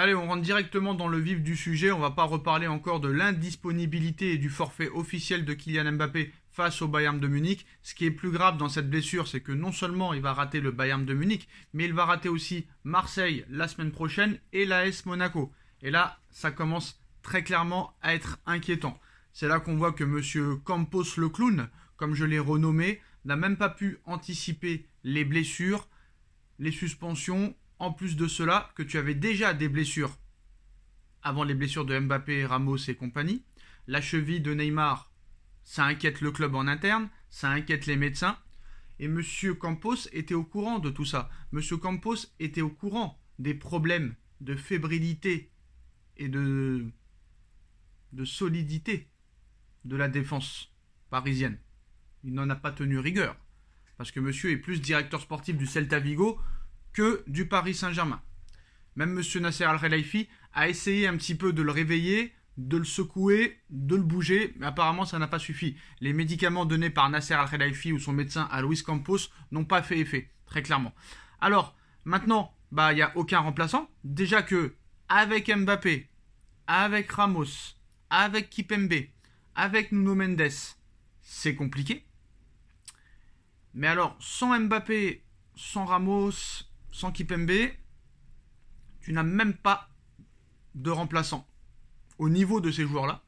Allez, on rentre directement dans le vif du sujet. On va pas reparler encore de l'indisponibilité et du forfait officiel de Kylian Mbappé face au Bayern de Munich. Ce qui est plus grave dans cette blessure, c'est que non seulement il va rater le Bayern de Munich, mais il va rater aussi Marseille la semaine prochaine et l'AS Monaco. Et là, ça commence très clairement à être inquiétant. C'est là qu'on voit que M. Campos le clown, comme je l'ai renommé, n'a même pas pu anticiper les blessures, les suspensions en plus de cela, que tu avais déjà des blessures avant les blessures de Mbappé, Ramos et compagnie. La cheville de Neymar, ça inquiète le club en interne, ça inquiète les médecins. Et M. Campos était au courant de tout ça. M. Campos était au courant des problèmes de fébrilité et de, de solidité de la défense parisienne. Il n'en a pas tenu rigueur. Parce que monsieur est plus directeur sportif du Celta Vigo que du Paris Saint-Germain. Même M. Nasser al relaifi a essayé un petit peu de le réveiller, de le secouer, de le bouger, mais apparemment ça n'a pas suffi. Les médicaments donnés par Nasser al relaifi ou son médecin à Luis Campos n'ont pas fait effet, très clairement. Alors, maintenant, bah il n'y a aucun remplaçant. Déjà que avec Mbappé, avec Ramos, avec Kipembe, avec Nuno Mendes, c'est compliqué. Mais alors, sans Mbappé, sans Ramos, sans Kipembe, tu n'as même pas de remplaçant au niveau de ces joueurs-là.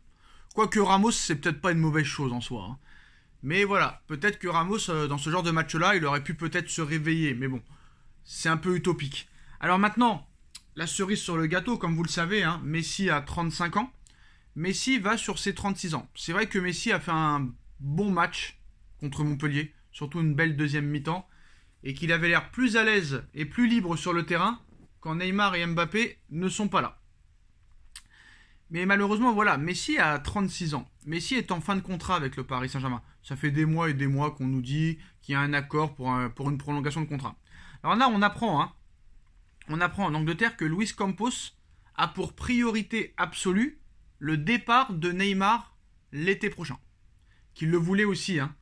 Quoique Ramos, c'est peut-être pas une mauvaise chose en soi. Hein. Mais voilà, peut-être que Ramos, euh, dans ce genre de match-là, il aurait pu peut-être se réveiller. Mais bon, c'est un peu utopique. Alors maintenant, la cerise sur le gâteau, comme vous le savez, hein, Messi a 35 ans. Messi va sur ses 36 ans. C'est vrai que Messi a fait un bon match contre Montpellier, surtout une belle deuxième mi-temps et qu'il avait l'air plus à l'aise et plus libre sur le terrain quand Neymar et Mbappé ne sont pas là. Mais malheureusement, voilà, Messi a 36 ans. Messi est en fin de contrat avec le Paris Saint-Germain. Ça fait des mois et des mois qu'on nous dit qu'il y a un accord pour, une prolongation de contrat. Alors là, on apprend, hein, on apprend en Angleterre que Luis Campos a pour priorité absolue le départ de Neymar l'été prochain. Qu'il le voulait aussi, hein.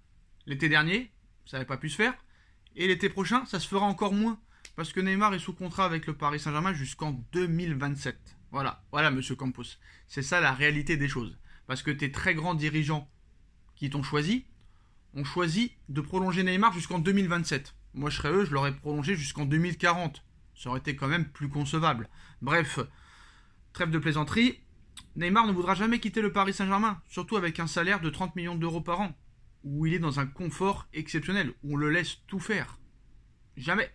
l'été dernier, ça n'avait pas pu se faire. Et l'été prochain, ça se fera encore moins. Parce que Neymar est sous contrat avec le Paris Saint-Germain jusqu'en 2027. Voilà, voilà, monsieur Campos. C'est ça la réalité des choses. Parce que tes très grands dirigeants qui t'ont choisi ont choisi de prolonger Neymar jusqu'en 2027. Moi, je serais eux, je l'aurais prolongé jusqu'en 2040. Ça aurait été quand même plus concevable. Bref, trêve de plaisanterie. Neymar ne voudra jamais quitter le Paris Saint-Germain, surtout avec un salaire de 30 millions d'euros par an où il est dans un confort exceptionnel, où on le laisse tout faire. Jamais.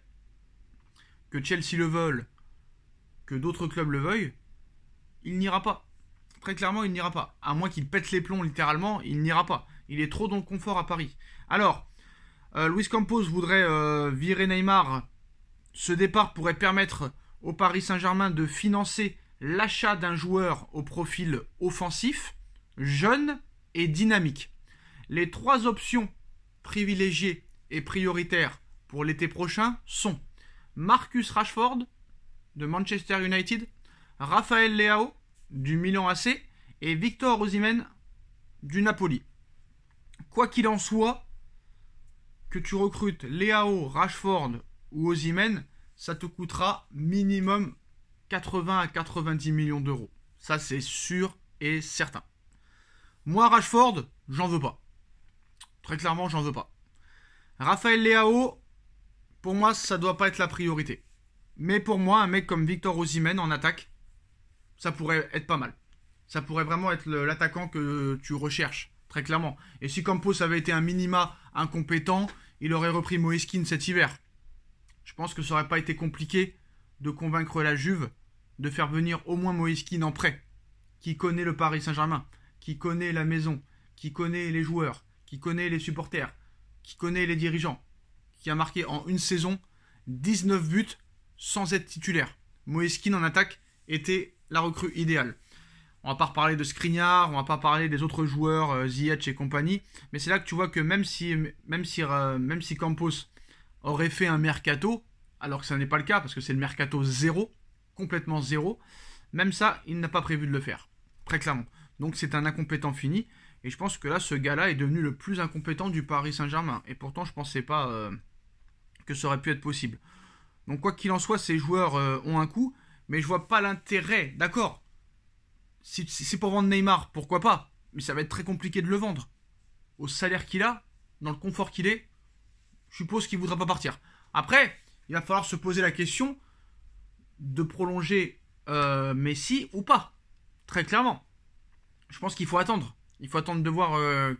Que Chelsea le veuille, que d'autres clubs le veuillent, il n'ira pas. Très clairement, il n'ira pas. À moins qu'il pète les plombs littéralement, il n'ira pas. Il est trop dans le confort à Paris. Alors, euh, Luis Campos voudrait euh, virer Neymar. Ce départ pourrait permettre au Paris Saint-Germain de financer l'achat d'un joueur au profil offensif, jeune et dynamique. Les trois options privilégiées et prioritaires pour l'été prochain sont Marcus Rashford de Manchester United, Raphaël Leao du Milan AC et Victor Osimhen du Napoli. Quoi qu'il en soit, que tu recrutes Leao, Rashford ou Osimhen, ça te coûtera minimum 80 à 90 millions d'euros. Ça c'est sûr et certain. Moi Rashford, j'en veux pas. Très clairement, j'en veux pas. Raphaël Leao, pour moi, ça doit pas être la priorité. Mais pour moi, un mec comme Victor Osimhen en attaque, ça pourrait être pas mal. Ça pourrait vraiment être l'attaquant que tu recherches, très clairement. Et si Campos avait été un minima incompétent, il aurait repris Moeskin cet hiver. Je pense que ça aurait pas été compliqué de convaincre la Juve de faire venir au moins Moeskin en prêt, qui connaît le Paris Saint-Germain, qui connaît la maison, qui connaît les joueurs, qui connaît les supporters, qui connaît les dirigeants, qui a marqué en une saison 19 buts sans être titulaire. Moeskin en attaque était la recrue idéale. On va pas reparler de Skriniar, on va pas parler des autres joueurs, euh, Ziyech et compagnie, mais c'est là que tu vois que même si, même si, euh, même si Campos aurait fait un mercato, alors que ça n'est pas le cas parce que c'est le mercato zéro, complètement zéro, même ça, il n'a pas prévu de le faire, très clairement. Donc c'est un incompétent fini. Et je pense que là, ce gars-là est devenu le plus incompétent du Paris Saint-Germain. Et pourtant, je ne pensais pas euh, que ça aurait pu être possible. Donc, quoi qu'il en soit, ces joueurs euh, ont un coup. Mais je vois pas l'intérêt. D'accord. Si c'est pour vendre Neymar, pourquoi pas Mais ça va être très compliqué de le vendre. Au salaire qu'il a, dans le confort qu'il est, je suppose qu'il ne voudra pas partir. Après, il va falloir se poser la question de prolonger euh, Messi ou pas. Très clairement. Je pense qu'il faut attendre. Il faut attendre de voir euh,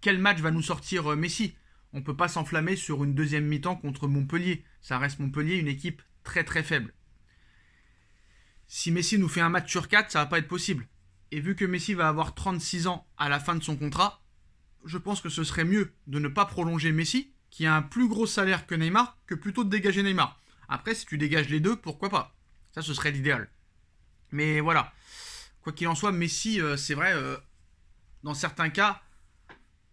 quel match va nous sortir euh, Messi. On ne peut pas s'enflammer sur une deuxième mi-temps contre Montpellier. Ça reste Montpellier, une équipe très très faible. Si Messi nous fait un match sur 4, ça va pas être possible. Et vu que Messi va avoir 36 ans à la fin de son contrat, je pense que ce serait mieux de ne pas prolonger Messi, qui a un plus gros salaire que Neymar, que plutôt de dégager Neymar. Après, si tu dégages les deux, pourquoi pas Ça, ce serait l'idéal. Mais voilà. Quoi qu'il en soit, Messi, euh, c'est vrai, dans certains cas,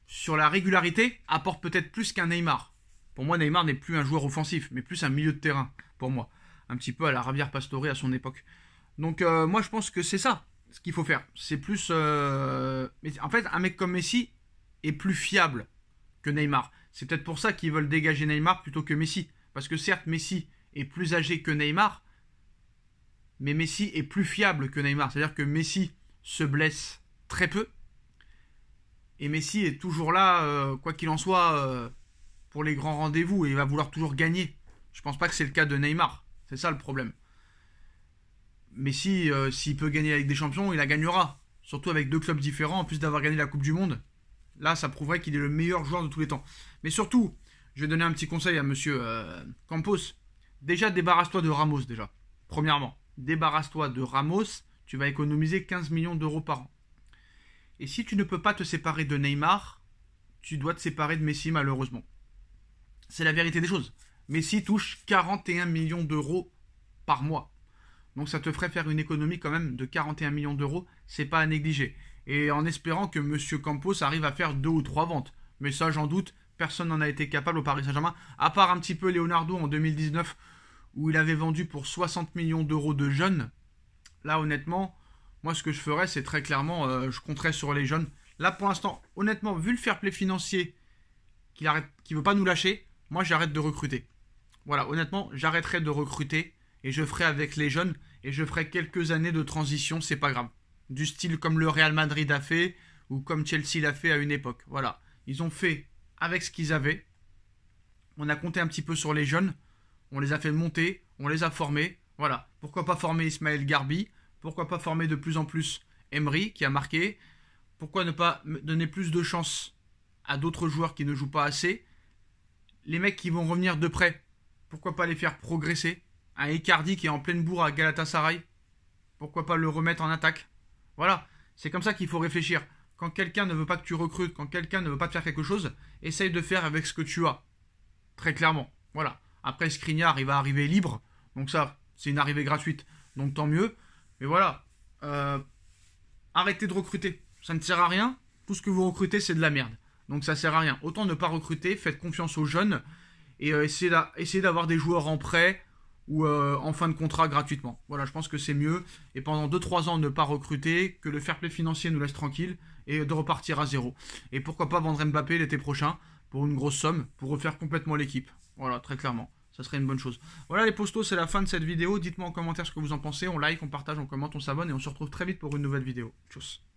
sur la régularité, apporte peut-être plus qu'un Neymar. Pour moi, Neymar n'est plus un joueur offensif, mais plus un milieu de terrain, pour moi. Un petit peu à la Ravière Pastore à son époque. Donc euh, moi, je pense que c'est ça, ce qu'il faut faire. C'est plus... Euh, en fait, un mec comme Messi est plus fiable que Neymar. C'est peut-être pour ça qu'ils veulent dégager Neymar plutôt que Messi. Parce que certes, Messi est plus âgé que Neymar, mais Messi est plus fiable que Neymar. C'est-à-dire que Messi se blesse très peu, et Messi est toujours là, euh, quoi qu'il en soit, euh, pour les grands rendez-vous. Et il va vouloir toujours gagner. Je ne pense pas que c'est le cas de Neymar. C'est ça le problème. Messi, euh, s'il peut gagner avec des champions, il la gagnera. Surtout avec deux clubs différents, en plus d'avoir gagné la Coupe du Monde. Là, ça prouverait qu'il est le meilleur joueur de tous les temps. Mais surtout, je vais donner un petit conseil à monsieur Campos. Déjà, débarrasse-toi de Ramos, déjà. Premièrement, débarrasse-toi de Ramos. Tu vas économiser 15 millions d'euros par an. Et si tu ne peux pas te séparer de Neymar, tu dois te séparer de Messi malheureusement. C'est la vérité des choses. Messi touche 41 millions d'euros par mois. Donc ça te ferait faire une économie quand même de 41 millions d'euros, c'est pas à négliger. Et en espérant que M. Campos arrive à faire deux ou trois ventes. Mais ça j'en doute, personne n'en a été capable au Paris Saint-Germain, à part un petit peu Leonardo en 2019 où il avait vendu pour 60 millions d'euros de jeunes. Là honnêtement, moi, ce que je ferais, c'est très clairement, euh, je compterais sur les jeunes. Là, pour l'instant, honnêtement, vu le fair play financier qu'il arrête, qui veut pas nous lâcher, moi, j'arrête de recruter. Voilà, honnêtement, j'arrêterai de recruter et je ferai avec les jeunes et je ferai quelques années de transition, c'est pas grave. Du style comme le Real Madrid a fait ou comme Chelsea l'a fait à une époque. Voilà, ils ont fait avec ce qu'ils avaient. On a compté un petit peu sur les jeunes, on les a fait monter, on les a formés. Voilà, pourquoi pas former Ismaël Garbi pourquoi pas former de plus en plus Emery qui a marqué Pourquoi ne pas donner plus de chance à d'autres joueurs qui ne jouent pas assez Les mecs qui vont revenir de près, pourquoi pas les faire progresser Un Icardi qui est en pleine bourre à Galatasaray, pourquoi pas le remettre en attaque Voilà, c'est comme ça qu'il faut réfléchir. Quand quelqu'un ne veut pas que tu recrutes, quand quelqu'un ne veut pas te faire quelque chose, essaye de faire avec ce que tu as. Très clairement. Voilà. Après, Skriniar, il va arriver libre. Donc ça, c'est une arrivée gratuite. Donc tant mieux. Mais voilà, euh, arrêtez de recruter. Ça ne sert à rien. Tout ce que vous recrutez, c'est de la merde. Donc ça sert à rien. Autant ne pas recruter, faites confiance aux jeunes et euh, essayez d'avoir des joueurs en prêt ou euh, en fin de contrat gratuitement. Voilà, je pense que c'est mieux. Et pendant 2-3 ans, ne pas recruter, que le fair play financier nous laisse tranquille et de repartir à zéro. Et pourquoi pas vendre Mbappé l'été prochain pour une grosse somme, pour refaire complètement l'équipe. Voilà, très clairement ça serait une bonne chose. Voilà les postos, c'est la fin de cette vidéo. Dites-moi en commentaire ce que vous en pensez. On like, on partage, on commente, on s'abonne et on se retrouve très vite pour une nouvelle vidéo. Tchuss